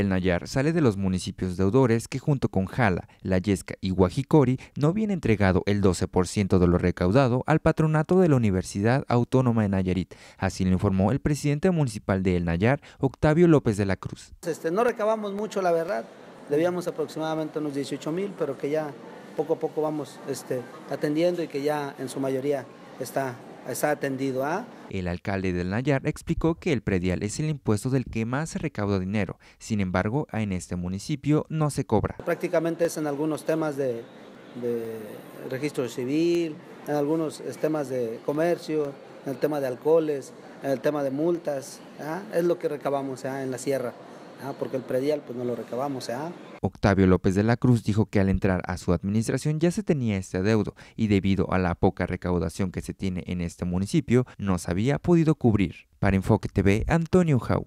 El Nayar sale de los municipios deudores que junto con Jala, La Yesca y Guajicori no viene entregado el 12% de lo recaudado al patronato de la Universidad Autónoma de Nayarit. Así lo informó el presidente municipal de El Nayar, Octavio López de la Cruz. Este, no recabamos mucho, la verdad. Debíamos aproximadamente unos 18 mil, pero que ya poco a poco vamos este, atendiendo y que ya en su mayoría está está atendido a... ¿ah? El alcalde del Nayar explicó que el predial es el impuesto del que más se recauda dinero. Sin embargo, en este municipio no se cobra. Prácticamente es en algunos temas de, registro civil, en algunos temas de comercio, en el tema de alcoholes, en el tema de multas. ¿ah? Es lo que recabamos ¿ah? en la sierra. Ah, porque el predial pues no lo recabamos. ¿eh? Octavio López de la Cruz dijo que al entrar a su administración ya se tenía este adeudo y debido a la poca recaudación que se tiene en este municipio no se había podido cubrir. Para Enfoque TV, Antonio Jau.